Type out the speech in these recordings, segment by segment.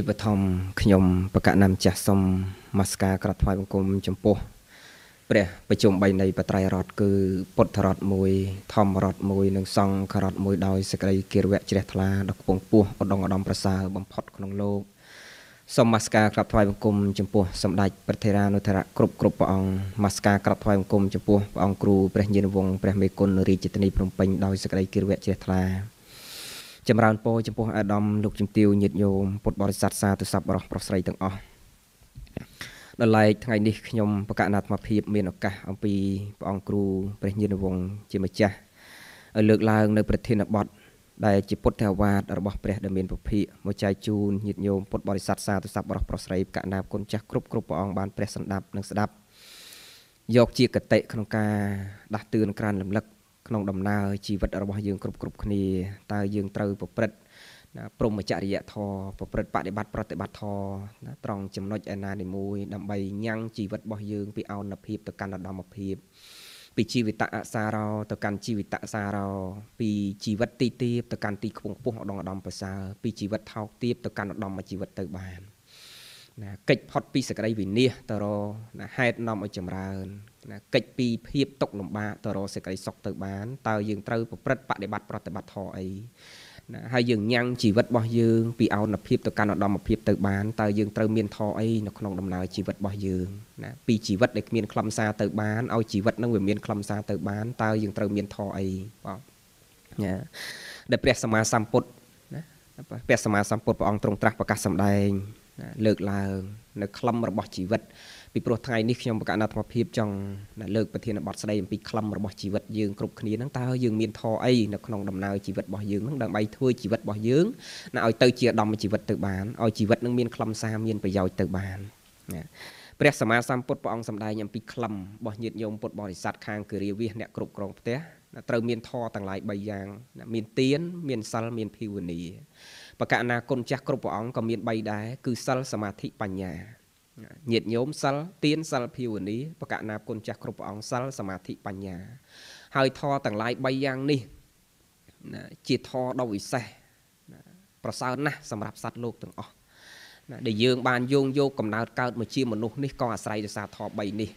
ជាបឋមខ្ញុំប្រកាសនាមចាស់សុំមស្ការក្រាបថ្វាយបង្គំចំពោះព្រះប្រជុំបីនៃបត្រៃរតគឺពុទ្ធរតមួយ ធម្មរតមួយនិងសង្ឃរតមួយដោយសេចក្តីគិរវៈជ្រះថ្លាដល់គពងពោះឧត្តមឧត្តមប្រសើរបំផុតក្នុងលោកសូមមស្ការក្រាបថ្វាយបង្គំចំពោះ សម្ដេចព្រះថេរានុថរៈគ្រប់គ្រប់ព្រះអង្គមស្ការក្រាបថ្វាយបង្គំចំពោះព្រះអង្គគ្រូព្រះញាណវងព្រះមេគុណរាជធានីភ្នំពេញដោយសេចក្តីគិរវៈជ្រះថ្លាចម្រើនពរចំពោះអាដាមលោកជំទាវញាតញោមពុទ្ធបរិស័ទសាទុស័ព្ទបរោះប្រុសស្រីទាំងអស់ដល់ឡែកថ្ងៃនេះខ្ញុំបកណាត្មភាពមានឱកាសអំពីព្រះអង្គគ្រូព្រះញាណវង ជាម្ចាស់ឲ្យលើកឡើងនៅប្រធានបទដែលជាពុទ្ធវាទរបស់ព្រះដែលមានពភិកមកចែកជូនញាតិញោមពុទ្ធបរិស័ទសាទុស័ព្ទបរោះប្រុសស្រីកណ្ដាបគុណចាស់គ្រប់គ្រប់ព្រះអង្គបានព្រះសម្ដាប់និងស្ដាប់យក ជាកតិក្នុងការដាស់តឿនក្រានរំលឹកក្នុងដំណើរជីវិតរបស់យើងគ្រប់គ្រប់គ្នាតើយើងត្រូវប្រព្រឹត្តណាព្រមចរិយធម៌ប្រព្រឹត្តបដិបត្តិប្រតិបត្តិធម៌ណាត្រង់ចំណុចឯណានីមួយដើម្បីញ៉ាំងជីវិតរបស់យើងពីអោនភាពទៅកាន់ឧត្តមភាពពីជីវិតអសារោទៅកាន់ជីវិតសារោពីជីវិតទីទាបទៅកាន់ទីខ្ពង់ខ្ពស់ឧត្តមឧត្តមប្រសើរពីជីវិតថោកទាបទៅកាន់ឧត្តមជីវិតទៅបានណាកិច្ចផុតពីសក្តិវិនិច្ឆ័យទៅរណាហេតុនាំឲ្យចម្រើនណាកិច្ចពីភាពຕົកលំបាកទៅរកសេចក្តីសុខទៅបានតើយើងត្រូវប្រព្រឹត្តបដិបត្តិប្រតិបត្តិធម៌អីណាហើយយើងញ៉ាំងជីវិតរបស់យើងពីអោនភាពទៅកាន់ឧត្តមភាពទៅបានតើយើងត្រូវមានធម៌អីនៅក្នុងដំណើរជីវិតរបស់យើងណាពីជីវិតដែលគ្មានខ្លឹមសារទៅបានឲ្យជីវិតនឹងវាមានខ្លឹមសារទៅបានតើយើងត្រូវមានធម៌អីបងណាដែលព្រះសម្មាសម្ពុទ្ធណាព្រះសម្មាសម្ពុទ្ធព្រះអង្គទ្រង់ត្រាស់ប្រកាសសម្ដែងណាលើកឡើងនៅខ្លឹមរបស់ជីវិតពីព្រោះថ្ងៃនេះខ្ញុំបកណាធមភាពចង់លើកប្រធានបទស្ដីអំពីក្លំរបស់ជីវិតយើងគ្រប់គ្នាហ្នឹងតើយើងមានធរអីនៅក្នុងដំណើរជីវិតរបស់យើងហ្នឹងដើម្បីធ្វើជីវិតរបស់យើងណាឲ្យទៅជាដំជីវិតទៅបានឲ្យជីវិតនឹងមានក្លំសារមានប្រយោជន៍ទៅបានណាព្រះសម្មាសម្ពុទ្ធព្រះអង្គសម្ដែងអំពីក្លំរបស់ញាតិញោមពុទ្ធបរិស័ទខាងគិរិវិសអ្នកគ្រប់គ្រងផ្ទះត្រូវមានធរទាំងឡាយ3យ៉ាងមានទានមានសិលមានភាវនាបកណាគុណចាស់គ្រប់ព្រះអង្គក៏មាន3ដែរគឺសិលសមាធិបញ្ញាញាតញោមសិលទៀនសិលភាវនាបកណាគុណចាស់គ្រប់ព្រះអង្គសិលសមាធិបញ្ញា ហើយធម៌ទាំងឡាយ3យ៉ាងនេះណាជាធម៌ដ៏វិសេសណាប្រសើរណាស់សម្រាប់សត្វលោកទាំងអស់ណាដែលយើងបានយោងយកកំណើតកើតមកជាមនុស្សនេះក៏អាស្រ័យដោយសារធម៌3នេះ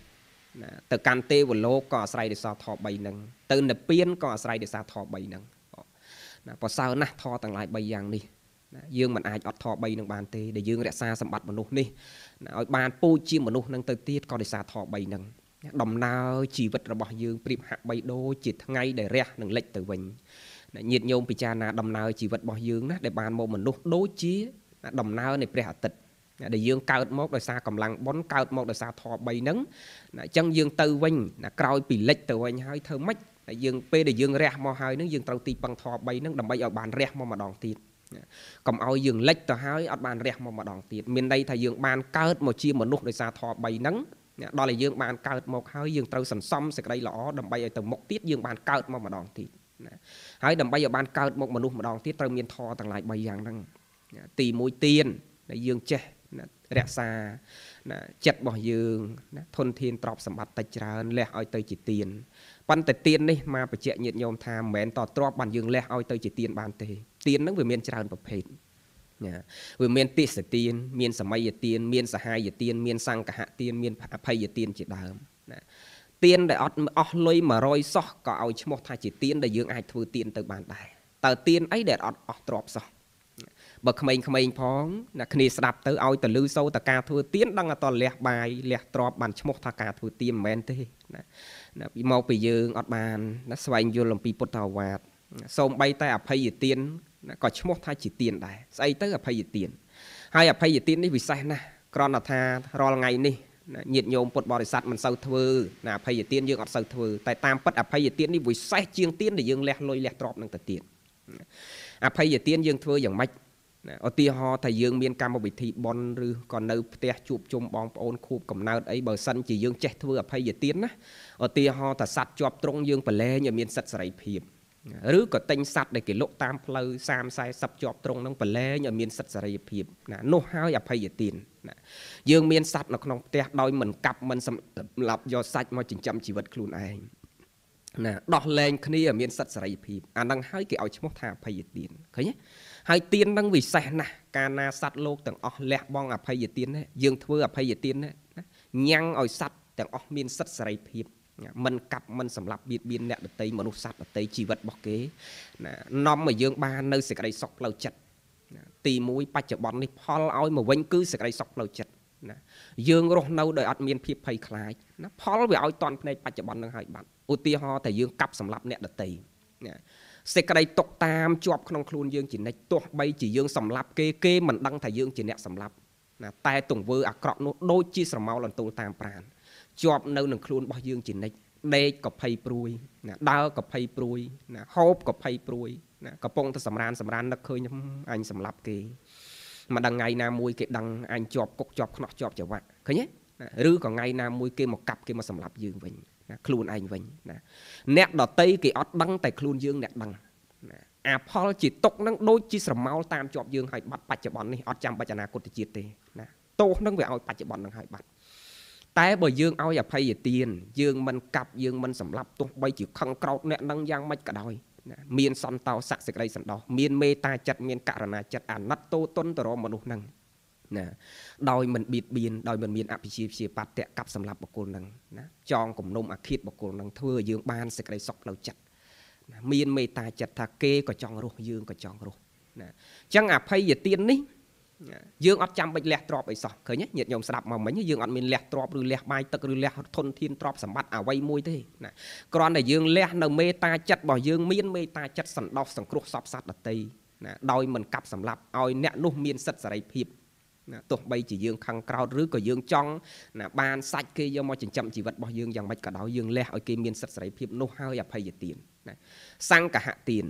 ណាទៅកាន់ទេវលោកក៏អាស្រ័យដោយសារធម៌3ហ្នឹងទៅនិព្វានក៏អាស្រ័យដោយសារធម៌3ហ្នឹងណាប្រសើរណាស់ធម៌ទាំងឡាយ3យ៉ាងនេះណាយើងមិនអាចអត់ធរ3នឹងបានទេដែលយើងរក្សាសម្បត្តិមនុស្សនេះណាឲ្យបានពូជជាមនុស្សនឹងទៅទៀតក៏ដោយសារធរ3នឹងដំណើរជីវិតរបស់យើងប្រៀបហាក់បីដូចជាថ្ងៃដែលរះនឹងលិចទៅវិញញាតិញោមពិចារណាដំណើរជីវិតរបស់យើងណាដែលបានមកមនុស្សដូចជាដំណើរនៃព្រះអាទិត្យដែលយើងកើតមកដោយសារកម្លាំងបុណ្យកើតមកដោយសារធម៌3ហ្នឹងអញ្ចឹងយើងទៅវិញក្រោយពីលិចទៅវិញហើយធ្វើម៉េចយើងពេលដែលយើងរះមកហើយហ្នឹងយើងត្រូវទីពឹងធម៌3ហ្នឹងដើម្បីឲ្យបានរះមកម្ដងទៀតកុំឲ្យយើងលិចទៅហើយអត់បានរះមកម្ដងទៀតមានន័យថាយើងបានកើតមកជាមនុស្សដោយសារធម៌3ហ្នឹងដល់ឲ្យយើងបានកើតមកហើយយើងត្រូវសន្សំសេចក្តីល្អដើម្បីឲ្យទៅមុខទៀតយើងបានកើតមកម្ដងទៀតណាហើយដើម្បីឲ្យបានកើតមកមនុស្សម្ដងទៀតត្រូវមានធម៌ទាំងឡាយ3យ៉ាងហ្នឹងទី1ទៀនដែលយើងចេះរក្សាណាចិត្តរបស់យើងណាធនធានទ្រព្យសម្បត្តិតិចច្រើនលះឲ្យទៅជាទៀនប៉ុន្តែទៀននេះមកបញ្ជាក់ញាតិញោមថាមិនមែនតទ្រព្យបានយើងលះឲ្យទៅជាទៀនបានទេទៀនហ្នឹងវាមានច្រើនប្រភេទណាវាមានទិសទៀនមានសម័យទៀនមានសហាយទៀនមានសង្កហទៀនមានអភ័យទៀនជាដើមណាទៀនដែលអត់អស់លុយ100សោះក៏ឲ្យឈ្មោះថាជាទៀនដែលយើងអាចធ្វើទៀនទៅបានដែរតើទៀនអីដែលអត់អស់ទ្រពសោះបើក្មេងៗផងណាគ្នាស្ដាប់ទៅឲ្យតលឺសូតការធ្វើទៀនដឹងតែលះបាយលះទ្រពបានឈ្មោះថាការធ្វើទៀនមិនមែនទេណាមកពីយើងអត់បានណាស្វែងយល់អំពីពុទ្ធអាវាទសូម្បីតែអភ័យទៀនក៏ឈ្មោះថាជាទៀនដែរស្អីទៅអភ័យទៀនហើយអភ័យទៀននេះពិសេសណាស់គ្រាន់តែថារាល់ថ្ងៃនេះញាតិញោមពុទ្ធបរិស័ទមិនសូវធ្វើណាអភ័យទានយើងអត់សូវធ្វើតែតាមពិតអភ័យទាននេះវិសេសជាងទានដែលយើងលះលុយលះទ្រព្យនឹងទៅទៀតអភ័យទានយើងធ្វើយ៉ាងម៉េចណាឧទាហរណ៍ថាយើងមានកម្មវិធីបន់ឬក៏នៅផ្ទះជួបជុំបងប្អូនខួបកំណើតអីបើសិនជាយើងចេះធ្វើអភ័យទានណាឧទាហរណ៍ថាសัตว์ជាប់ត្រង់យើងប្រឡែងឲ្យមានសិទ្ធិសេរីភាពឬក៏ទិញសัตว์ដែលគេលក់តាមផ្លូវ30 40ជាប់ត្រង់ហ្នឹងប្រឡែងឲ្យមានសិទ្ធិសេរីភាពណានោះហើយអភ័យទានណាយើងមានសัตว์នៅក្នុងផ្ទះដោយមិនកាប់មិនសម្លាប់យកសាច់មកចិញ្ចឹមជីវិតខ្លួនឯងណាដោះលែងគ្នាឲ្យមានសិទ្ធិសេរីភាពអាហ្នឹងហើយគេឲ្យឈ្មោះថាអភ័យទានឃើញទេហើយទានហ្នឹងវិសេសណាស់កាលណាសัตว์លោកទាំងអស់លះបង់អភ័យទានយើងធ្វើអភ័យទានណាញ៉ាំងឲ្យសัตว์ទាំងអស់មានសិទ្ធិសេរីភាពមិនកាប់មិនសម្លាប់បៀតបៀនអ្នកដតីមនុស្សសត្វដតីជីវិតរបស់គេណានាំឲ្យយើងបាននៅសេចក្តីសុខផ្លូវចិត្តទី1បច្ចុប្បន្ននេះផលឲ្យមកវិញ គឺសេចក្តីសុខផ្លូវចិត្តណាយើងរស់នៅដោយអត់មានភាពភ័យខ្លាចណាផលវាឲ្យតន់ភ្នែកបច្ចុប្បន្ននឹងហើយបាត់ឧទាហរណ៍តែយើងកាប់សម្លាប់អ្នកដតីណាសេចក្តីຕົកតាមជាប់ក្នុងខ្លួនយើងជានិច្ចទោះបីជាយើងសម្លាប់គេគេមិនដឹងថាយើងជាអ្នកសម្លាប់ណាតែទង្វើអាក្រក់នោះដូចជាស្រមោលអន្ទោលតាមប្រាណជាប់នៅនឹងខ្លួនរបស់យើងជានិច្ចដេកក៏ភ័យព្រួយណាដើរក៏ភ័យព្រួយណាហូបក៏ភ័យព្រួយណាកំពុងតែសម្រានសម្រាននឹកឃើញអញសម្លាប់គេមកដល់ថ្ងៃណាមួយគេដឹងអញជាប់គុកជាប់ខ្នោះជាប់ចង្វាក់ឃើញទេឬក៏ថ្ងៃណាមួយគេមកកាប់គេមកសម្លាប់យើងវិញណាខ្លួនឯងវិញណាអ្នកដតីគេអត់ដឹងតែខ្លួនយើង អ្នកដឹងណាអាផលជាទុកនឹងដូចជាស្រមោលតាមជាប់យើងហើយបាត់បច្ចុប្បន្ននេះអត់ចាំបាច់អនាគតជាតិទេណាទោសនឹងវាឲ្យបច្ចុប្បន្ននឹងហើយបាត់តែបើយើងឲ្យអភ័យទានយើងមិនកាប់យើងមិនសម្លាប់ទោះបីជាខឹងក្រោធអ្នកនឹងយ៉ាងម៉េចក៏ដោយណាមានសន្តោស័កសេចក្តីសន្តោសមានមេត្តាចិត្តមានករណាចិត្តអាណិតតូតុនទៅរកមនុស្សនឹងណាដោយមិនបៀតបៀនដោយមិនមានអភិជាជាបត្តៈកັບសម្រាប់បុគ្គលនឹងណាចងគំនុំអាឃាតបុគ្គលនឹងធ្វើឲ្យយើង បានសេចក្តីសុខផ្លូវចិត្តណាមានមេត្តាចិត្តថាគេក៏ចង់រស់យើងក៏ចង់រស់ណាអញ្ចឹងអភ័យទាននេះយើងអត់ចាំបាច់លះទ្របអីសោះឃើញញាតិញោមស្ដាប់មកមិញយើងអត់មានលះទ្របឬលះបាយទឹកឬលះធនធានទ្របសម្បត្តិអ្វីមួយទេណាគ្រាន់តែយើងលះនៅមេត្តាចិត្តរបស់យើងមានមេត្តាចិត្តសន្តោសសង្គ្រោះសពសត្វដតីណាដោយមិនកាប់សម្លាប់ឲ្យអ្នកនោះមានសិទ្ធិសេរីភាពណាទោះបីជាយើងខឹងក្រោតឬក៏យើងចង់ណាបានសាច់គេយកមកចិញ្ចឹមជីវិតរបស់យើងយ៉ាងម៉េចក៏ដោយយើងលះឲ្យគេមានសិទ្ធិសេរីភាពនោះហើយអភ័យទានណាសង្កហទាន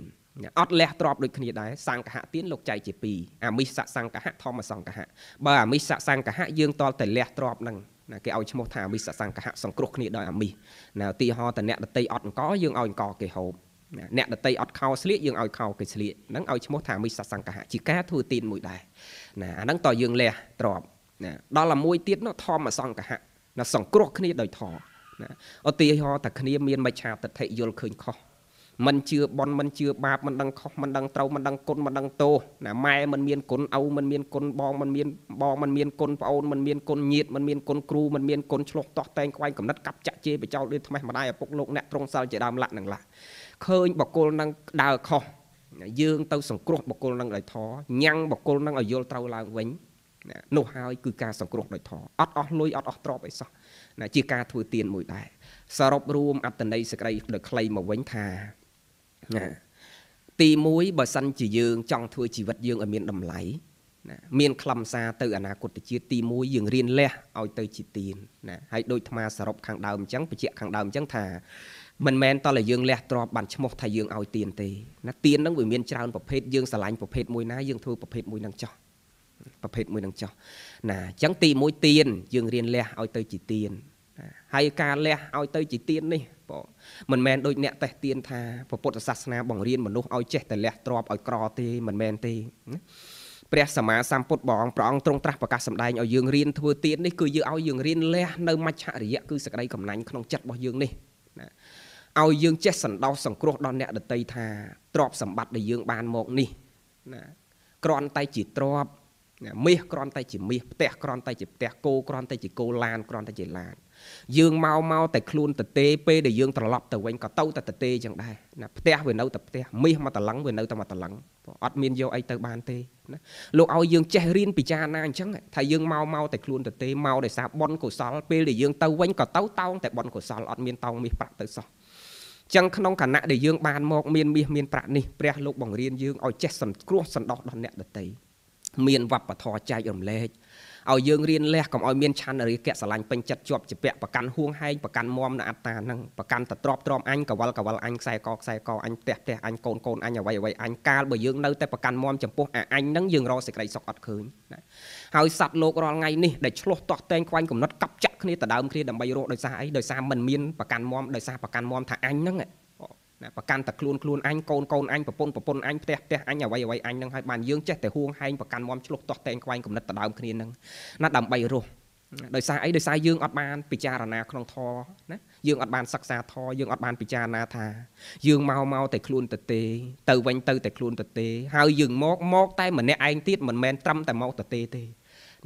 អត់លះទ្របដូចគ្នាដែរសង្កហៈទៀនលោកចៃជា2អាមិសសង្កហៈធម្មសង្កហៈបើអាមិសសង្កហៈយើងតលតែលះទ្របនឹងណាគេឲ្យឈ្មោះថាអាមិសសង្កហៈសង្គ្រោះគ្នាដោយអាមិសណាឧទាហរណ៍តអ្នកដតីអត់អង្គយើងឲ្យអង្គគេហូបណាអ្នកដតីអត់ខោស្លៀកយើងឲ្យខោគេស្លៀកហ្នឹងឲ្យឈ្មោះថាមិសសង្កហៈជាការធ្វើទីនមួយដែរណាអាហ្នឹងតើយើងលះទ្របណាដល់តែមួយទៀតនោះធម្មសង្កហៈណាសង្គ្រោះគ្នាដោយធម៌ណាឧទាហរណ៍ថាគ្នាមានមច្ឆាទិដ្ឋិយល់ឃើញខុសមិនជឿបនមិនជឿបាបមិនដឹងខុសមិនដឹងត្រូវមិនដឹងគុណមិនដឹងទោសណាម៉ែមិនមានគុណឪមិនមានគុណបងមិនមានបងមិនមានគុណប្អូនមិនមានគុណញាតិមិនមានគុណគ្រូមិនមានគុណឆ្លោះតោះតែងខ្វែងកំណត់កាប់ចាក់ជេរបចោលដូចថ្មេះម្ដាយឪពុកលោកអ្នកត្រង់សាល់ជាដើមលក្ខនឹងឡាឃើញបកគលនឹងដើរខុសយើងទៅសង្គ្រោះបកគលនឹងដោយធរញ៉ាំងបកគលនឹងឲ្យយល់ត្រូវឡើងវិញនោះហើយគឺការសង្គ្រោះដោយធរអត់អស់លុយអត់អស់ទ្រព្យអីសោះជាការធ្វើទានមួយដែរសរុបរួមអត្តន័យសេចក្តីដ៏ខ្លីមកវិញថាណាទី1បើសិនជាយើងចង់ធ្វើជីវិតយើងឲ្យមានតម្លៃណាមានខ្លឹមសារទៅអនាគតជាតិទី1យើងរៀនលះឲ្យទៅជាទានណាហើយដូចថ្មសរុបខាងដើមអញ្ចឹងបញ្ជាក់ខាងដើមអញ្ចឹងថាមិនមែនតតែយើងលះទ្របបានឈ្មោះថាយើងឲ្យទៀនទេណាទៀនហ្នឹងវាមានច្រើនប្រភេទយើងឆ្លាញ់ប្រភេទមួយណាយើងធ្វើប្រភេទមួយហ្នឹងចោះប្រភេទមួយហ្នឹងចោះណាអញ្ចឹងទី1ទៀនយើងរៀនលះឲ្យទៅជាទៀនហើយការលះឲ្យទៅ ជាទៀននេះបងមិនមែនដូចអ្នកតេះទៀនថាពុទ្ធសាសនាបង្រៀនមនុស្សឲ្យចេះតែលះទ្របឲ្យក្រទេមិនមែនទេណាព្រះសម្មាសម្ពុទ្ធបងព្រះអង្គទ្រង់ត្រាស់ប្រកាសសម្ដែងឲ្យយើងរៀនធ្វើទៀននេះគឺយើងឲ្យយើងរៀនលះនៅមច្ឆរិយៈគឺសក្តីកំណាញ់ក្នុងចិត្តរបស់យើងនេះណាឲ្យយើងចេះសន្តោសសង្គ្រោះដល់អ្នកដតីថាទ្របសម្បត្តិដែលយើងបានមកនេះណាគ្រាន់តែជាទ្របណាមាសគ្រាន់តែជាមាសផ្ទះគ្រាន់តែជាផ្ទះគោគ្រាន់តែជាគោឡានគ្រាន់តែជាឡានណាយើងមកមកតែខ្លួនតទេពេលដែលយើងត្រឡប់ទៅវិញក៏ទៅតែតទេចឹងដែរណាផ្ទះវានៅតែផ្ទះមាសមកតឡឹងវានៅតែមកតឡឹងអត់មានយកអីទៅបានទេណាលោកឲ្យយើងចេះរៀនពិចារណាអញ្ចឹងថាយើងមកមកតែខ្លួនតទេមកដោយសារបនកុសលពេលដែលយើងទៅវិញក៏ទៅតោងតែបនកុសលអត់មានតោងមាសប្រាក់ទៅសោះចឹងក្នុងគណៈដែលយើងបានមក មានមាសមានប្រាក់នេះព្រះ លោកបង្រៀនយើងឲ្យចេះសង្គ្រោះសន្តោសដល់អ្នកដទៃមានវប្បធម៌ចែករំលែកឲ្យយើងរៀនលះកុំឲ្យមានឆន្ទរាគៈស្រឡាញ់ពេញចិត្តជាប់ជាពាក់ប្រកាន់ហួងហែងប្រកាន់មមនៅអត្តាហ្នឹងប្រកាន់តទ្របទ្រមអញកវលកវលអញខ្សែកខ្សែកអញផ្ទះផ្ទះអញកូនកូនអញអ្វីអ្វីអញកាលបើយើងនៅតែប្រកាន់មមចំពោះអាអញហ្នឹងយើងរកសេចក្តីសុខអត់ឃើញណាហើយសត្វលោករាល់ថ្ងៃនេះដែលឆ្លោះទាស់តែងខ្វាញ់កំណត់កັບចាក់គ្នាដដើមគ្នាដើម្បីរកដោយសារអីដោយសារមិនមានប្រកាន់មមដោយសារប្រកាន់មមថាអញហ្នឹងឯងណាប្រកាន់តែខ្លួនខ្លួនអញកូនកូនអញប្រពន្ធប្រពន្ធអញផ្ទះផ្ទះអញអ្វីអ្វីអញនឹងឲ្យបានយើង ចេះតែហួងហែងប្រកាន់មមឆ្លុះទាស់តែងខ្វែងគំនិតដដើមគ្នានឹងណាដើម្បីរស់ដោយសារអីដោយសារយើងអត់បានពិចារណាក្នុងធរណាយើងអត់បានសិក្សាធរយើងអត់បានពិចារណាថាយើងមកមកតែខ្លួនទៅទេទៅវិញទៅតែខ្លួនទៅទេហើយយើងមកមកតែម្នាក់ឯងទៀតមិនមែនត្រឹមតែមកទៅទេទេ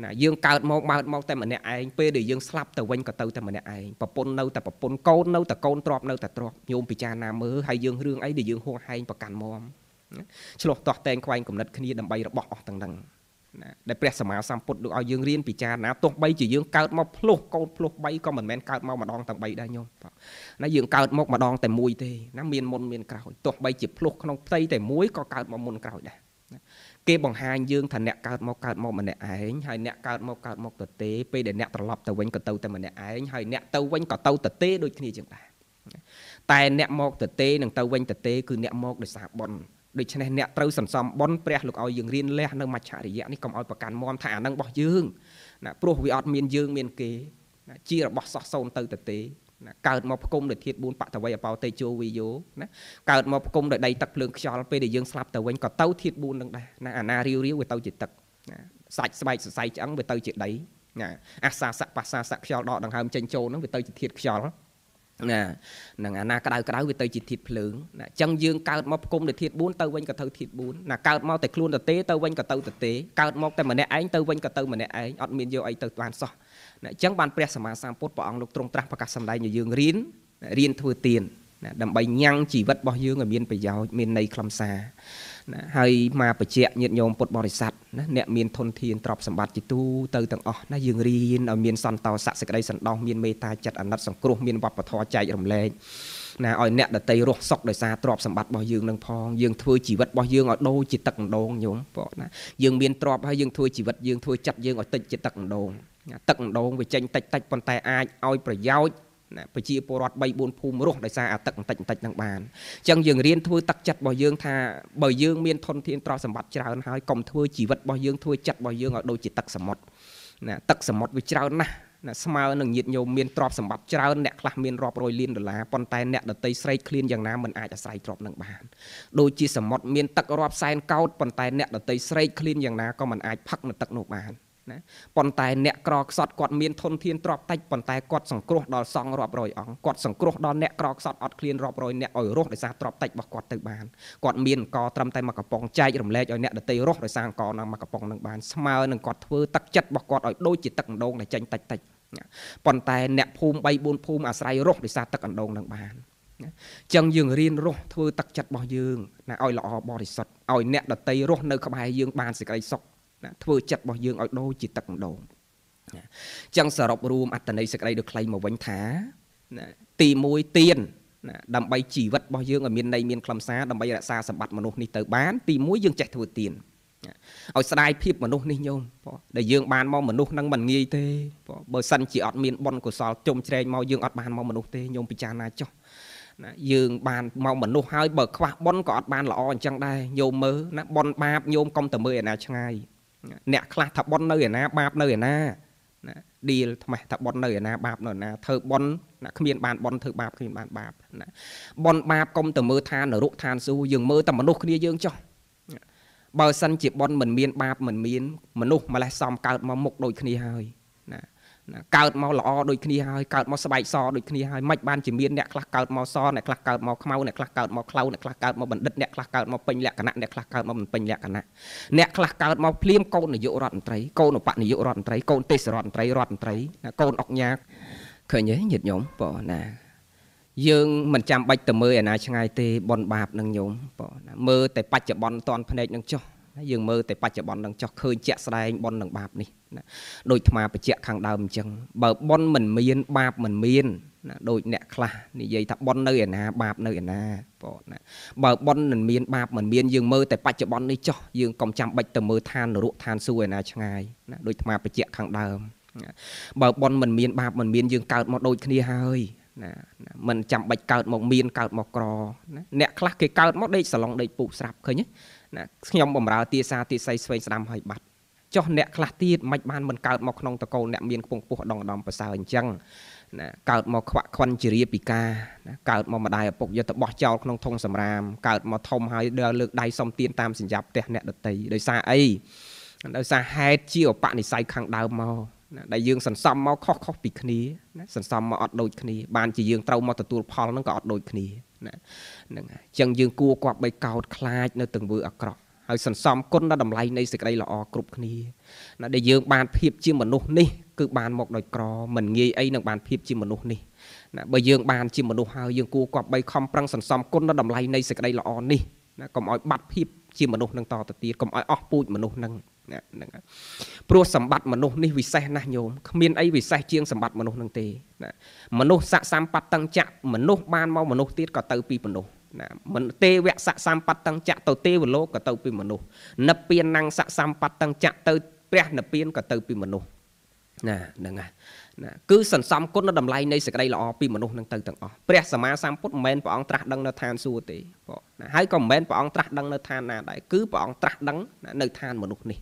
ណាយើងកើតមកបើកមកតែម្នាក់ឯងពេលដែលយើងស្លាប់ទៅវិញក៏ទៅតែម្នាក់ឯងប្រពន្ធនៅតែប្រពន្ធកូននៅតែកូនទ្របនៅតែទ្របញោមពិចារណាមើលហើយយើងរឿងអីដែលយើងហួសហែងប្រកាន់មមឆ្លោះតោះតែងខ្វែងគំនិតគ្នាដើម្បីរបស់អស់ទាំងនឹងណាដែលព្រះសម្មាសម្ពុទ្ធលោកឲ្យយើងរៀនពិចារណាទោះបីជាយើងកើតមកផ្លោះកូនផ្លោះ3ក៏មិនមែនកើតមកម្ដងទាំង3ដែរញោមណាយើងកើតមកម្ដងតែមួយទេណាមានមុនមានក្រោយទោះបីជាផ្លោះក្នុងផ្ទៃតែមួយក៏កើតមកមុនក្រោយដែរគេបង្ហាញយើងថាអ្នកកើតមកកើតមកម្នាក់ឯងហើយអ្នកកើតមកកើតមកទៅទេពេលដែលអ្នកត្រឡប់ទៅវិញក៏ទៅតែម្នាក់ឯងហើយអ្នកទៅវិញក៏ទៅទៅទេដូចគ្នាចឹងដែរតែអ្នកមកទៅទេនិងទៅវិញទៅទេគឺអ្នកមកដោយសារបុណ្យដូច្នេះអ្នកត្រូវសន្សំបុណ្យព្រះលោកឲ្យយើងរៀនលះនៅមច្ឆរិយៈនេះកុំឲ្យប្រកាន់មមថាអានឹងរបស់យើងណាព្រោះវាអត់មានយើងមានគេណាជារបស់សោះសូនទៅទៅទេណាកើតមកផ្គុំដោយធាតុ4បតវ័យអបោតេជោវីយោណាកើតមកផ្គុំដោយដីទឹកភ្លើងខ្យល់ពេលដែលយើងស្លាប់ទៅវិញក៏ទៅធាតុ4នឹងដែរណាអាណារាវរាវវាទៅជាទឹកណាសាច់ស្បែកសរសៃឆ្អឹងវាទៅជាដីណាអាសាស័កបាសាស័កខ្យល់ដកដង្ហើមចេញចូលហ្នឹងវាទៅជាធាតុខ្យល់ណានឹងអាណាក្តៅក្តៅវាទៅជាធាតុភ្លើងណាអញ្ចឹងយើងកើតមកផ្គុំទៅធាតុ4ទៅវិញក៏ទៅធាតុ4ណាកើតមកតែខ្លួនទៅទេទៅវិញក៏ទៅទៅទេកើតមកតែម្នាក់ឯងទៅវិញក៏ទៅម្នាក់ឯងអត់មានយកអីទៅបានសោះអញ្ចឹងបានព្រះសម្មាសម្ពុទ្ធព្រះអង្គលោកទ្រង់ត្រាស់ប្រកាសសម្ដែងឲ្យយើងរៀនរៀនធ្វើទៀនណាដើម្បីញ៉ាំងជីវិតរបស់យើងឲ្យមានប្រយោជន៍មានន័យខ្លឹមសារណាហើយមកបច្ចៈញាតញោមពុទ្ធបរិស័ទណាអ្នកមានធនធានទ្រព្យសម្បត្តិជាទូទៅទាំងអស់ណាយើងរៀនឲ្យមានសន្តោសៈសេចក្តីសន្តោសមានមេត្តាចិត្តអាណិតសង្គ្រោះមានវប្បធម៌ចែករំលែកណាឲ្យអ្នកដតីរស់សុខដោយសារទ្រព្យសម្បត្តិរបស់យើងនឹងផងយើងធ្វើជីវិតរបស់យើងឲ្យដូចជាទឹកអណ្ដូងញោមបងណាយើងមានទ្រព្យហើយយើងធ្វើជីវិតយើងធ្វើចិត្តយើងឲ្យតិចជាទឹកអណ្ដូងទឹកម្ដងវាចេញ តិចតិចប៉ុន្តែអាចឲ្យប្រយោជន៍ណាប្រជាពលរដ្ឋ3 4ភូមិរស់ដោយសារអាទឹកបន្តិចបន្តិចនឹងបានអញ្ចឹងយើងរៀនធ្វើទឹកចិត្តរបស់យើងថាបើយើងមានធនធានទ្រព្យសម្បត្តិច្រើនហើយកុំធ្វើជីវិតរបស់យើងធ្វើចិត្តរបស់យើងឲ្យដូចជាទឹកសមុទ្រណាទឹកសមុទ្រវាច្រើនណាស់ណាស្មើនឹងញាតិញោមមានទ្រព្យសម្បត្តិច្រើនអ្នកខ្លះមានរាប់រយលានដុល្លារប៉ុន្តែអ្នកដតីស្រេកឃ្លានយ៉ាងណាមិនអាចអាស្រ័យទ្រព្យនឹងបានដូចជាសមុទ្រមានទឹករាប់សែនកោតប៉ុន្តែអ្នកដតីស្រេកឃ្លានយ៉ាងណាក៏មិនអាចផឹកនៅទឹកនោះបានណាប៉ុន្តែអ្នកក្រខ្សត់គាត់មានធនធានទ្រព្យតិចប៉ុន្តែគាត់សង្គ្រោះដល់សង្ឃរាប់រយអង្គគាត់សង្គ្រោះដល់អ្នកក្រខ្សត់អត់ឃ្លានរាប់រយអ្នកឲ្យរស់ដោយសារទ្រព្យតិចរបស់គាត់ទៅបានគាត់មានអង្គត្រឹមតែមួយកំប៉ុងចែករំលែកឲ្យអ្នកដទៃរស់ដោយសារអង្គនឹងមួយកំប៉ុងនឹងបានស្មើនឹងគាត់ធ្វើទឹកចិត្តរបស់គាត់ឲ្យដូចជាទឹកអណ្ដូងដែលចេញតិចតិចប៉ុន្តែអ្នកភូមិ3 4ភូមិអាស្រ័យរស់ដោយសារទឹកអណ្ដូងនឹងបានអញ្ចឹងយើងរៀនរស់ធ្វើទឹកចិត្តរបស់យើងណាឲ្យល្អបរិសុទ្ធឲ្យអ្នកដតីរស់នៅក្បែរយើងបានសេចក្តីសុខណាធ្វើចិត្តរបស់យើងឲ្យដូរជាទឹកម្ដងណាចឹងសរុបរួមអត្តន័យសេចក្តីដូចខ្លីមកវិញថាណាទី1ទៀនណាដើម្បីជីវិតរបស់យើងឲ្យ មានន័យមានខ្លឹមសារដើម្បីរក្សាសម្បត្តិមនុស្សនេះទៅបាន ទី1យើងចេះធ្វើទៀនឲ្យស្ដាយភាពមនុស្សនេះញោមដែលយើងបានមកមនុស្សនឹងមិនងាយទេបើសិនជាអត់មានបុណ្យកុសលជុំជ្រែងមកយើងអត់បានមកមនុស្សទេញោមពិចារណាចុះណាយើង បានមកមនុស្សហើយបើខ្វះបុណ្យក៏អត់បានល្អអញ្ចឹងដែរញោមមើលណាបុណ្យបាបញោមកុំតែមើលឯណាឆ្ងាយអ្នកខ្លះថាប៉ុននៅឯណាបាបនៅឯណាណាឌីលថ្មេះថាប៉ុននៅឯណាបាបនៅឯណាធ្វើប៉ុនណាគ្មានបានប៉ុនធ្វើបាបគ្មានបានបាបណាប៉ុនបាបកុំទៅមើលឋាននរកឋានសួគ៌យើងមើលតែមនុស្សគ្នាយើងចុះបើសិនជាប៉ុនមិនមាន បាបមិនមានមនុស្សម្លេះសំកើតមកមុខដូចគ្នាហើយកើតមកល្អដូចគ្នាហើយកើតមកស្បែកសដូចគ្នាហើយមិនបានជាមានអ្នកខ្លះកើតមកសអ្នកខ្លះកើតមកខ្មៅអ្នកខ្លះកើតមកខ្លៅអ្នកខ្លះកើតមកបណ្ឌិតអ្នកខ្លះកើតមកពេញលក្ខណៈអ្នកខ្លះកើតមកមិនពេញលក្ខណៈអ្នកខ្លះកើតមកភ្លាមកូននាយករដ្ឋមន្ត្រី កូនឧបនាយករដ្ឋមន្ត្រីកូនទេសរដ្ឋមន្ត្រីរដ្ឋមន្ត្រីកូនអុកញ៉ាឃើញទេញាតិញោមបងណា យើងមិនចាំបាច់ទៅមើលអាណាឆ្ងាយទេបនបាបនឹងញោមបងណាមើលតែបច្ចុប្បន្នតនភ្នែកនឹងចុះយើងមើលតែបច្ចុប្បន្ននឹងចោះឃើញជាក់ស្ដែងប៉ុននឹងបាបនេះណាដូចថ្មបច្ចៈខាងដើមអញ្ចឹងបើប៉ុនមិនមាន បាបមិនមានណាដូចអ្នកខ្លះនិយាយ ថាប៉ុននៅឯណា បាបនៅឯណាបងណាបើប៉ុនមិនមានបាបមិនមានយើងមើលតែបច្ចុប្បន្ននេះចោះយើងកុំចាំបាច់ទៅមើលឋាននរកឋានសួគ៌ឯណាឆ្ងាយណាដូចថ្មបច្ចៈខាងដើមបើប៉ុនមិនមាន បាបមិនមានយើងកើតមកដូចគ្នាហើយណាមិនចាំបាច់កើតមក មានកើតមកក្រណាអ្នកខ្លះគេកើតមកដេកសឡុងដេកពូកស្រាប់ឃើញទេណាខ្ញុំបំរើទាសាទាស័យស្វែងស្ដាំហើយបាត់ចុះអ្នកខ្លះទៀតមិនបានមិនកើតមកក្នុងតកូលអ្នកមានពងពោះដងដំប្រសើរអញ្ចឹងណាកើតមកខ្វាក់ខ្វិនជារាពិការណាកើតមកម្ដាយឪពុកយកទៅបោះចោលក្នុងធុងសំរាមកើតមកធំហើយដើរលើកដៃសុំទានតាមសញ្ញាផ្ទះអ្នកដតីដោយសារអីដោយសារហេតុជាឧបនិស្ស័យខាងដើមមកណាដែលយើងសន្សំមកខុសខុសពីគ្នាណាសន្សំមកអត់ដូចគ្នាបានជាយើងត្រូវមកទទួលផលនឹងក៏អត់ដូចគ្នាណាហ្នឹងហើយអញ្ចឹងយើងគួរគប់បីកោតខ្លាចនៅទាំងធ្វើអាក្រក់ហើយសន្សំគុណដល់តម្លៃនៃសេចក្តីល្អគ្រប់គ្នាណាដែលយើងបានភាពជាមនុស្សនេះគឺបានមកដោយក្រមិនងាយអីនឹងបានភាពជាមនុស្សនេះណាបើយើងបានជាមនុស្សហើយយើងគួរគប់បីខំប្រឹងសន្សំគុណដល់តម្លៃនៃសេចក្តីល្អនេះណាកុំឲ្យបាត់ភាពជាមនុស្សនឹងតទៅទៀតកុំឲ្យអស់ពូជមនុស្សនឹងហ្នឹងហើយព្រោះសម្បត្តិមនុស្សនេះវិសេសណាស់ញោមគ្មានអីវិសេសជាងសម្បត្តិមនុស្សនឹងទេណាមនុស្សស័កសម្បត្តិតឹងចាក់មនុស្សបានមកមនុស្សទៀតក៏ទៅ ពីមនុស្សណាមិនទេវៈស័កសម្បត្តិតឹងចាក់ទៅទេវលោកក៏ទៅ ពីមនុស្សនិព្វាន năng ស័កសម្បត្តិតឹងចាក់ទៅព្រះនិព្វានក៏ទៅពីមនុស្សណាហ្នឹងហើយណាគឺសន្សំគុណនៅតម្លៃនៃសេចក្តីល្អពីមនុស្សនឹងទៅទាំងអស់ព្រះសម្មាសម្ពុទ្ធមិនមែនព្រះអង្គត្រាស់ដឹងនៅឋានសួគ៌ទេបងណាហើយក៏មិនមែនព្រះអង្គត្រាស់ដឹងនៅឋានណាដែរគឺព្រះអង្គត្រាស់ដឹងនៅឋានមនុស្សនេះ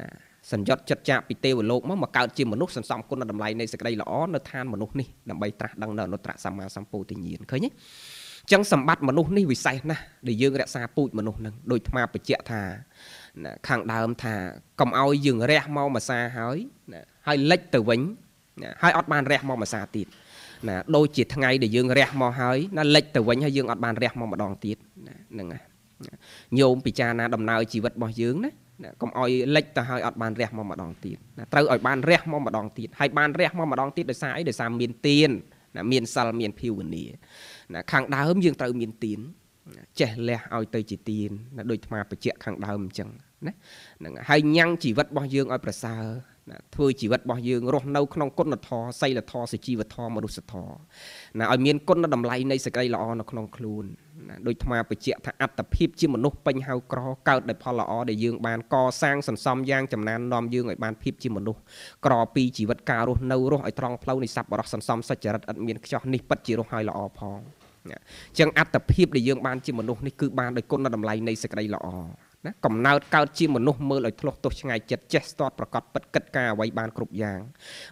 ណាសញ្ញត់ចិត្តចាកពីទេវលោកមកមកកើតជាមនុស្សសន្សំគុណតម្លៃនៃសេចក្តីល្អនៅឋានមនុស្សនេះដើម្បីត្រាស់ដឹងនៅអនុត្តរសម្មាសម្ពោធិញ្ញាណឃើញទេចឹងសម្បត្តិមនុស្សនេះវិសេសណាស់ដែលយើង រក្សាពូជមនុស្សនឹងដូចថ្មបញ្ជាក់ថាខាងដើមថាកុំឲ្យយើងរះមកមួយសាហើយហើយលិចទៅវិញហើយអត់បានរះមកមួយសាទៀតណាដូចជាថ្ងៃដែលយើងរះមកហើយណាលិចទៅវិញហើយយើងអត់បានរះមកម្ដងទៀតណាហ្នឹងហើយញោមពិចារណាដំណើរជីវិតរបស់យើងណាណាកុំឲ្យលិចទៅហើយអត់បានរះមកម្ដងទៀតណាត្រូវឲ្យបានរះមកម្ដងទៀតហើយបានរះមកម្ដងទៀតដោយសារអីដោយសារមានទៀនណាមានសិលមានភាវនាណាខាងដើមយើងត្រូវមានទៀនចេះលះឲ្យទៅជាទៀនណាដូចថ្មបច្ចៈខាងដើមអញ្ចឹងណាហ្នឹងហើយញ៉ាំងជីវិតរបស់យើងឲ្យប្រសើរណាធ្វើជីវិតរបស់យើងរស់នៅ ក្នុងគុណធម៌សីលធម៌សុជីវធម៌មនុស្សធម៌ណាឲ្យមានគុណតម្លៃនៃសេចក្តីល្អនៅក្នុងខ្លួនណាដូចថ្មបញ្ជាក់ថាអត្តភាពជាមនុស្សពេញហៅក្រកើតដោយផលល្អដែលយើងបានកសាងសន្សំយ៉ាងចំណាននាំយើងឲ្យបានភាពជាមនុស្សក្រពីជីវិតការរស់នៅរស់ឲ្យត្រង់ផ្លូវនៃសัพបរៈសន្សំសច្ចរិតឥតមានខ្ចោះនេះពិតជារស់ឲ្យល្អផងអញ្ចឹងអត្តភាពដែលយើងបានជាមនុស្សនេះគឺបានដោយគុណតម្លៃនៃសេចក្តីល្អណាកំណើតកើតជាមនុស្សមើលឲ្យធ្លុះទោះឆ្ងាយចិត្តចេះស្ទាត់ប្រកបពិតកិតការអ្វីបានគ្រប់យ៉ាង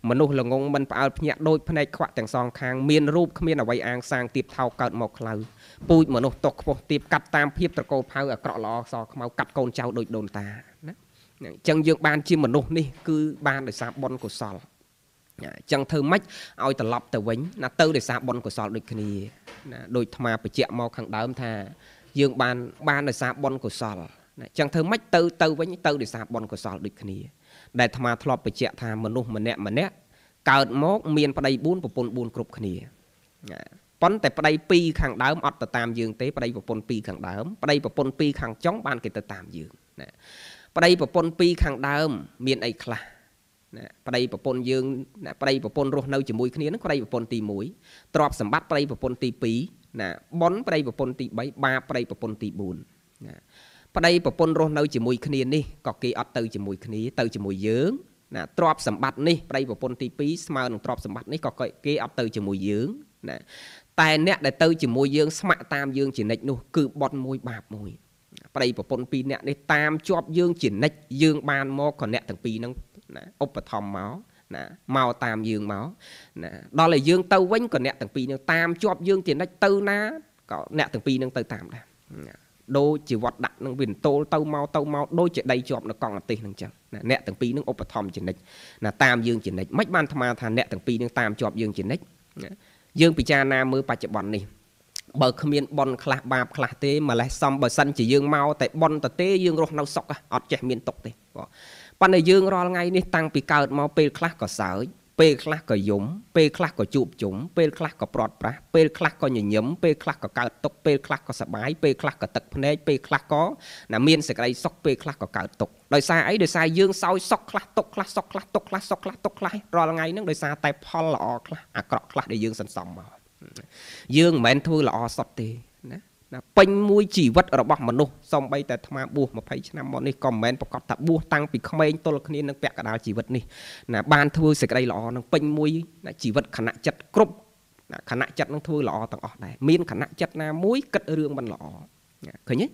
មនុស្សល្ងងមិនផ្អើលភ្ញាក់ដូចភ្នែកខ្វាក់ទាំងសងខាងមានរូបគ្មានអ្វីអាងសាងទៀបថោកកើតមកខ្លៅពូជមនុស្សຕົកខ្ពស់ទៀបកាត់តាមភាពត្រកោលផៅអាក្រក់ល្អសខ្មៅកាត់កូនចៅដូចដូនតាណាអញ្ចឹងយើងបានជាមនុស្សនេះគឺបានដោយសារបុណ្យកុសលអញ្ចឹងធ្វើម៉េចឲ្យត្រឡប់ទៅវិញណាទៅដោយសារបុណ្យកុសលដូចគ្នាណាដោយអាត្មាបច្ចៈមកខាងដើមថាយើងបានបានដោយសារបុណ្យកុសលណាចឹងធ្វើម៉េចទៅទៅវិញទៅដោយសារបនកុសលដូចគ្នាដែលអាត្មាធ្លាប់បញ្ជាក់ថាមនុស្សម្នាក់ម្នាក់កើតមកមានប្តី4ប្រពន្ធ4គ្រប់គ្នាណាប៉ុន្តែប្តី2ខាងដើម អត់ទៅតាមយើងទេប្តីប្រពន្ធ2ខាងដើមប្តីប្រពន្ធ2ខាងចុងបានគេទៅតាមយើងណាប្តីប្រពន្ធ2ខាងដើមមានអីខ្លះណាប្តីប្រពន្ធយើងណាប្តីប្រពន្ធរស់នៅជាមួយគ្នានឹងប្តីប្រពន្ធទី1ទ្រព្យសម្បត្តិប្តីប្រពន្ធទី2ណាប៉ុនប្តីប្រពន្ធទី3បាបប្តីប្រពន្ធទី4ណាប្តីប្រពន្ធរស់នៅជាមួយគ្នានេះក៏គេអត់ទៅជាមួយគ្នាទៅជាមួយយើងណាទ្រពសម្បត្តិនេះប្តីប្រពន្ធទី2ស្មើនឹងទ្រពសម្បត្តិនេះក៏គេអត់ទៅជាមួយយើងណាតែអ្នកដែលទៅជាមួយយើងស្ម័គ្រតាមយើងជានិច្ចនោះគឺបត់មួយបាបមួយប្តីប្រពន្ធពីរអ្នកនេះតាមជាប់យើងជានិច្ចយើងបានមកក៏អ្នកទាំងពីរហ្នឹងណាឧបត្ថម្ភមកណាមកតាមយើងមកណាដល់ឲ្យយើងទៅវិញក៏អ្នកទាំងពីរនឹងតាមជាប់យើងជានិច្ចទៅណាក៏អ្នកទាំងពីរនឹងទៅតាមដែរដូរជីវិតដាក់នឹងវាតូលទៅមកទៅមកដូចជាដីជាប់នៅកង់អាទិសនឹងចឹងណាអ្នកទាំងពីរនឹងឧបត្ថម្ភជានិច្ចណាតាមយើងជានិច្ចមិនបានថ្មថាអ្នកទាំងពីរនឹងតាមជាប់យើងជានិច្ចណាយើងពិចារណាមើលបច្ចុប្បន្ននេះបើគ្មានប៉ុនខ្លះបាបខ្លះទេម្លេះសំបើសិនជាយើងមកតែប៉ុនតទេយើងរស់នៅសុខអត់ចេះមានទុកទេបាទប៉ុន្តែយើងរាល់ថ្ងៃនេះតាំងពីកើតមកពេលខ្លះក៏សើចពេលខ្លះក៏យំពេលខ្លះក៏ជួបជុំពេលខ្លះក៏ប្រត់ប្រាស់ពេលខ្លះក៏ញញឹមពេលខ្លះក៏កើតទុកពេលខ្លះក៏សបាយពេលខ្លះក៏ទឹកភ្នែកពេលខ្លះក៏ណាមានសេចក្តីសុខពេលខ្លះក៏កើតទុកដោយសារអីដោយសារយើងសោយសុខខ្លះទុកខ្លះសុខខ្លះទុកខ្លះសុខខ្លះទុកខ្លះរាល់ថ្ងៃហ្នឹងដោយសារតែផលល្អខ្លះអាក្រក់ខ្លះដែលយើងសន្សំមកយើងមិនមែនធ្វើល្អសុទ្ធទេណាណាពេញមួយជីវិតរបស់មនុស្សសំបីតែអាត្មាបួស20ឆ្នាំមកនេះក៏មិនមែនប្រកបថាបួសតាំងពីក្មេងទល់គ្នានឹងពាក់កណ្ដាលជីវិតនេះណាបានធ្វើសេចក្តីល្អនឹងពេញមួយណាជីវិតខណៈចិត្តគ្រប់ណាខណៈចិត្តនឹងធ្វើល្អទាំងអស់ដែរមានខណៈចិត្តណាមួយគិតរឿងមិនល្អឃើញទេ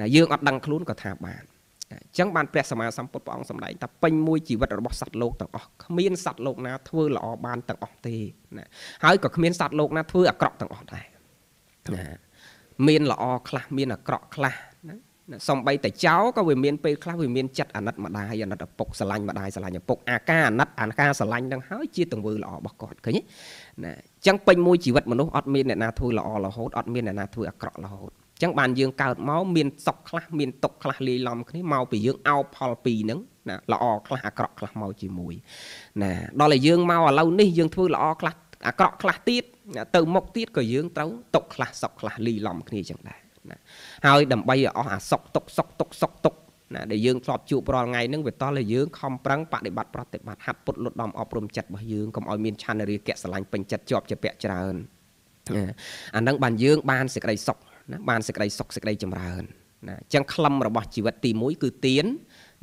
ណាយើងអត់ដឹងខ្លួនក៏ថាបានអញ្ចឹងបានព្រះសម្មាសម្ពុទ្ធព្រះអង្គសម្ដែងថាពេញមួយជីវិតរបស់សត្វលោកទាំងអស់គ្មានសត្វលោកណាធ្វើល្អបានទាំងអស់ទេណាហើយក៏គ្មានសត្វលោកណាធ្វើអាក្រក់ទាំងអស់ដែរណាមានល្អខ្លះ មានអាក្រក់ខ្លះណាសំបីតែចៅក៏វាមានពេលខ្លះវាមានចិត្តអាណិតម្ដាយអាណិតឪពុកស្រឡាញ់ម្ដាយស្រឡាញ់ឪពុកអាការអាណិតអាការស្រឡាញ់នឹងហើយជាទង្វើល្អរបស់គាត់ឃើញទេណាអញ្ចឹងពេញមួយជីវិតមនុស្សអត់មានអ្នកណាធ្វើល្អរហូតអត់មានអ្នកណាធ្វើអាក្រក់រហូតអញ្ចឹងបានយើងកើតមកមានសុខខ្លះមានទុក្ខខ្លះលាយឡំគ្នាមកពីយើងអោបផលពីរហ្នឹងណាល្អខ្លះអាក្រក់ខ្លះមកជាមួយណាដល់តែយើងមកឥឡូវនេះយើងធ្វើល្អខ្លះអាក្រក់ខ្លះទៀតទៅមុខទៀតក៏យើងត្រូវຕົកខ្លះសក់ខ្លះលីឡំគ្នាចឹងដែរណាហើយដើម្បីឲ្យអស់អាសក់ຕົកសក់ຕົកសក់ຕົកណាដែលយើងធ្លាប់ជួបរាល់ថ្ងៃហ្នឹងវាតោះឲ្យយើងខំប្រឹងបដិបត្តិប្រតិបត្តិហាត់ពុតលុតដំអប់រំចិត្តរបស់យើងកុំឲ្យមានឆន្ទរាគៈស្រឡាញ់ពេញចិត្តជាប់ជាពាក់ច្រើនអាហ្នឹងបានយើង បានសេចក្តីសុខណាបានសេចក្តីសុខសេចក្តីចម្រើនណាអញ្ចឹងក្លឹមរបស់ជីវិតទី1គឺទៀន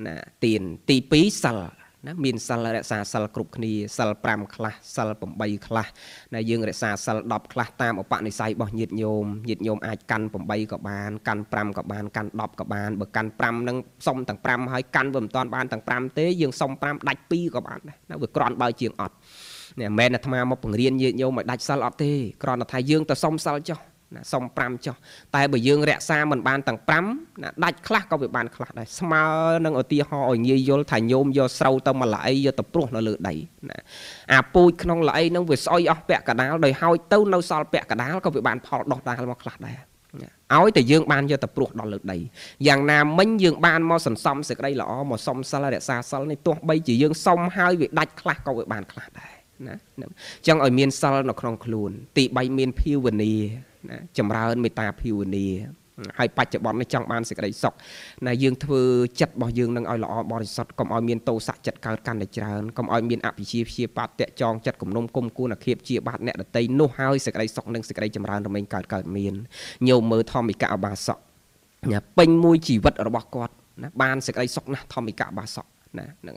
ណាទៀនទី2សិលណាមានសិលរក្សាសិលគ្រប់គ្នាសិល5ខ្លះសិល8ខ្លះណាយើងរក្សាសិល10ខ្លះតាមអបនិស្ស័យរបស់ញាតិញោមញាតិញោមអាចកាន់8ក៏បានកាន់5ក៏បានកាន់10ក៏បានបើកាន់5នឹងសុំទាំង5ហើយកាន់វាមិនតាន់បានទាំង5ទេយើងសុំ5ដាច់2ក៏បានដែរណាវាក្រាន់បើជាងអត់នេះមិនមែនអាត្មាមកបង្រៀនញាតិញោមឲ្យដាច់សិលអត់ទេគ្រាន់តែថាយើងទៅសុំសិលចុះណាសុំ5ចុះតែបើយើងរក្សាមិនបានទាំង5ណាដាច់ខ្លះក៏វាបានខ្លះដែរស្មើនឹងឧទាហរណ៍ឲ្យងាយយល់ថាញោមយកស្រូវទៅមកល្អីយកទៅព្រោះនៅលើដីណាអាពូជក្នុងល្អីនឹងវាស្អុយអស់ពាក់កដាលដោយហោចទៅនៅសល់ពាក់កដាលក៏វាបានផលដោះដាលមកខ្លះដែរឲ្យតែយើង បានយកទៅព្រោះដល់លើដីយ៉ាងណាមិញយើង បានមកសន្សំសេចក្តីល្អមកសុំសិលរក្សាសិលនេះទោះបីជាយើងសុំហើយវាដាច់ខ្លះក៏វាបានខ្លះដែរណាអញ្ចឹងឲ្យមានសិលនៅក្នុងខ្លួន ទី3មានភាវនាណាចម្រើនមេត្តាភាវនាហើយបច្ចុប្បន្ននេះចង់បានសេចក្តីសុខណាយើងធ្វើចិត្តរបស់យើងនឹងឲ្យល្អបរិសុទ្ធកុំឲ្យមានទោសៈចិត្តកើតកាន់តែច្រើនកុំឲ្យមានអវិជ្ជាព្យាបាទតេចងចិត្តគំនុំគុំគួនអគៀបជាបាទអ្នកដតីនោះហើយសេចក្តីសុខនិងសេចក្តីចម្រើនរមែងកើតកើតមានញោមមើលធម្មិកអបាសកពេញមួយជីវិតរបស់គាត់ណាបានសេចក្តីសុខណាស់ធម្មិកអបាសកណាហ្នឹង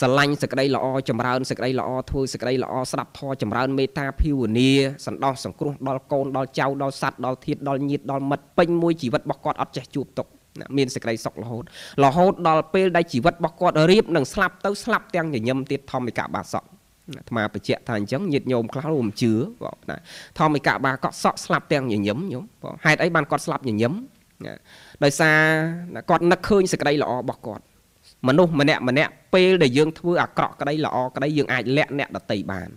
ស្រឡាញ់សក្តីល្អចម្រើន សក្តីល្អធ្វើសក្តីល្អស្ដាប់ធម៌ចម្រើនមេត្តាភាវនាសន្តោសសង្គ្រោះដល់កូនដល់ចៅដល់សัตว์ដល់ធាតុដល់ញាតិដល់មិត្តពេញមួយជីវិតរបស់គាត់អត់ចេះជួបទុក្ខណាមានសេចក្តីសុខរហូតរហូតដល់ពេលដែលជីវិតរបស់គាត់រៀបនឹងស្លាប់ទៅស្លាប់ទាំងញញឹមទៀតធម្មកបាសក់អាត្មាបញ្ជាក់ថាអញ្ចឹងញាតញោមខ្លះរំជឿបងណាធម្មកបាកក់សក់ស្លាប់ទាំងញញឹមញោមបងហេតុអីបានគាត់ស្លាប់ញញឹមដោយសារគាត់នឹកឃើញសេចក្តីល្អរបស់គាត់មនុស្សម្នាក់ម្នាក់ពេលដែលយើងធ្វើអាក្រក់ក្តីល្អក្តីយើងអាចលាក់អ្នកដតីបាន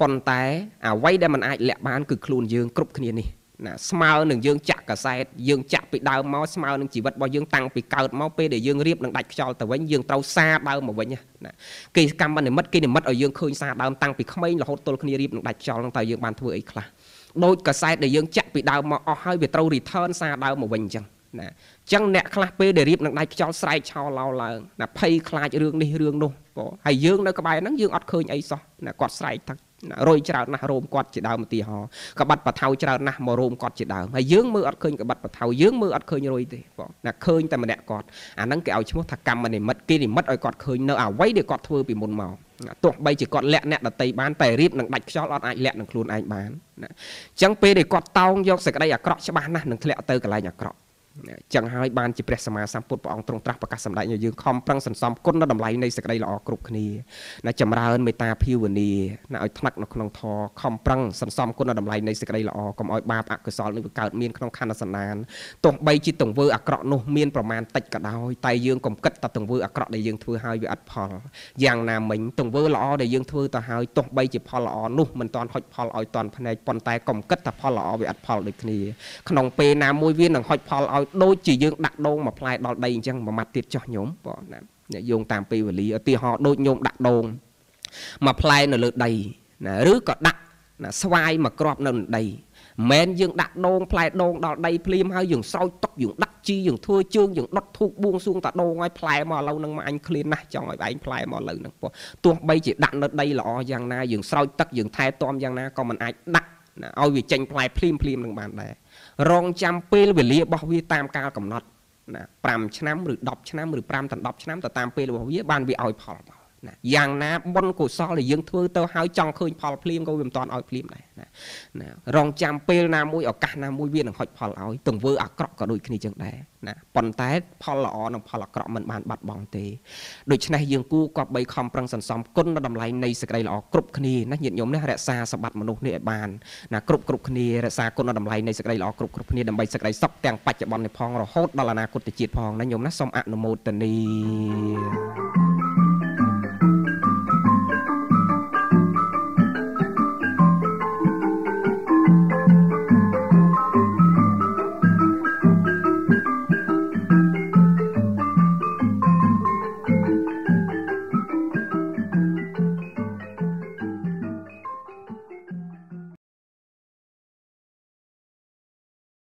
ប៉ុន្តែអ្វីដែលมันអាចលាក់បានគឺខ្លួនយើង គ្រប់គ្នានេះណាស្មើនឹងយើងចាក់កសែតយើងចាក់ពីដើមមកស្មើនឹងជីវិតរបស់យើងតាំងពីកើតមកពេលដែលយើងរៀបនឹងដាច់ខ្យល់ទៅវិញយើងត្រូវសារដើមមកវិញណាគេកម្មនិមិត្តគេនិមិត្តឲ្យយើងឃើញសារដើមតាំងពីក្មេងរហូតទល់គ្នារៀបនឹងដាច់ខ្យល់នឹងតើយើងបានធ្វើអីខ្លះដោយកសែតដែលយើងចាក់ពីដើមមកអស់ហើយវាត្រូវ return សារដើមមកវិញអញ្ចឹងណាចឹងអ្នកខ្លះពេលដែលរៀបនឹងដាច់ខ្យល់ស្រែកឆោឡោឡើងណាភ័យខ្លាចរឿងនេះរឿងនោះក៏ហើយយើងនៅក្បែរហ្នឹងយើងអត់ឃើញអីសោះណាគាត់ស្រែកថារយច្រើនណាស់រោមគាត់ជាដើមឧទាហរណ៍កបាត់បថៅច្រើនណាស់មករោមគាត់ជាដើមហើយយើងមើលអត់ឃើញកបាត់បថៅយើងមើលអត់ឃើញរយទេបងណាឃើញតែម្នាក់គាត់អាហ្នឹងគេឲ្យឈ្មោះថាកម្មនិមិត្តគេនិមិត្តឲ្យគាត់ឃើញនៅអ្វីដែលគាត់ធ្វើពីមុនមកទោះបីជាគាត់លាក់អ្នកដតីបានតែរៀបនឹងដាច់ខ្យល់អត់អាចលាក់នឹងខ្លួនឯងបានណាអញ្ចឹងពេលដែលគាត់តោងយកសេចក្តីអាក្រក់ច្បាស់ណាស់នឹងធ្លាក់ទៅកន្លែងអាក្រក់ចឹងហើយបានជាព្រះសម្មាសម្ពុទ្ធព្រះអង្គទ្រង់ត្រាស់ប្រកាសសម្ដេចឲ្យយើងខំប្រឹងសន្សំគុណដល់តម្លៃនៃសេចក្តីល្អគ្រប់គ្នាណាចម្រើនមេត្តាភាវនាណាឲ្យថ្នាក់នៅក្នុងធម៌ខំប្រឹងសន្សំគុណដល់តម្លៃនៃសេចក្តីល្អកុំឲ្យបាបអកុសលនឹងកើតមានក្នុងខណ្ឌសន្តានទោះបីជាទង្វើអាក្រក់នោះមានប្រមាណតិចក៏ដោយតែយើងកុំគិតតែទង្វើអាក្រក់ដែលយើងធ្វើឲ្យវាអត់ផលយ៉ាងណាមិញទង្វើល្អដែលយើងធ្វើទៅឲ្យទោះបីជាផលល្អនោះមិនទាន់ហុចផលឲ្យតាន់ភ្នែកប៉ុន្តែកុំគិតតែផលល្អវាអត់ផលដូចគ្នាក្នុងពេលណាមួយវានឹងហុចផលឲ្យឲ្យដូចជាយើងដាក់ដូងមួយផ្លែដល់ដីអញ្ចឹងមួយម៉ាត់ទៀតចោះញោមបងណាអ្នកយោងតាមពេលវេលាឧទាហរណ៍ដូចញោមដាក់ដូងមួយផ្លែនៅលើដីណាឬក៏ដាក់ណាស្វាយមួយគ្រាប់នៅលើដីមែនយើងដាក់ដូងផ្លែដូងដល់ដីភ្លាមហើយយើងស្រោចទឹកយើងដាក់ជីយើងធ្វើជើងយើងដុតធូបបួងសួងតាដូងឲ្យផ្លែមកឥឡូវនឹងមកអញឃ្លានណាស់ចង់ឲ្យឯងផ្លែមកឥឡូវនឹងពោះទោះបីជាដាក់នៅដីល្អយ៉ាងណាយើងស្រោចទឹកយើងថែទាំយ៉ាងណាក៏មិនអាចដាក់ណាឲ្យវាចេញផ្លែភ្លាមភ្លាមនឹងបានដែររងចាំពេលវេលារបស់វាតាមកាលកំណត់ណា5ឆ្នាំឬ10ឆ្នាំឬ5ដល់10ឆ្នាំទៅតាមពេលរបស់វាបានវាឲ្យផលមកណាយ៉ាងណាបុណ្យកុសលដែលយើងធ្វើទៅហើយចង់ឃើញផលភ្លាមក៏វាមិនតាន់ឲ្យភ្លាមដែរណាណារងចាំពេលណាមួយឱកាសណាមួយវានឹងហុចផលឲ្យ ទង្វើអាក្រក់ក៏ដូចគ្នាចឹងដែរណាប៉ុន្តែផលល្អនិងផលអាក្រក់មិនបានបាត់បង់ទេដូច្នេះយើងគូគប្បីខំប្រឹងសន្សំគុណនិងតម្លៃនៃសេចក្តីល្អគ្រប់គ្នាណាញាតិញោមណារក្សាសម្បត្តិមនុស្សនេះឲ្យបានណាគ្រប់គ្រប់គ្នារក្សាគុណនិងតម្លៃនៃសេចក្តីល្អគ្រប់គ្រប់គ្នាដើម្បីសេចក្តីសុខទាំងបច្ចុប្បន្ននេះផងរហូតដល់អនាគតជាតិផងណាញោមណាសូមអនុមោទនី thank you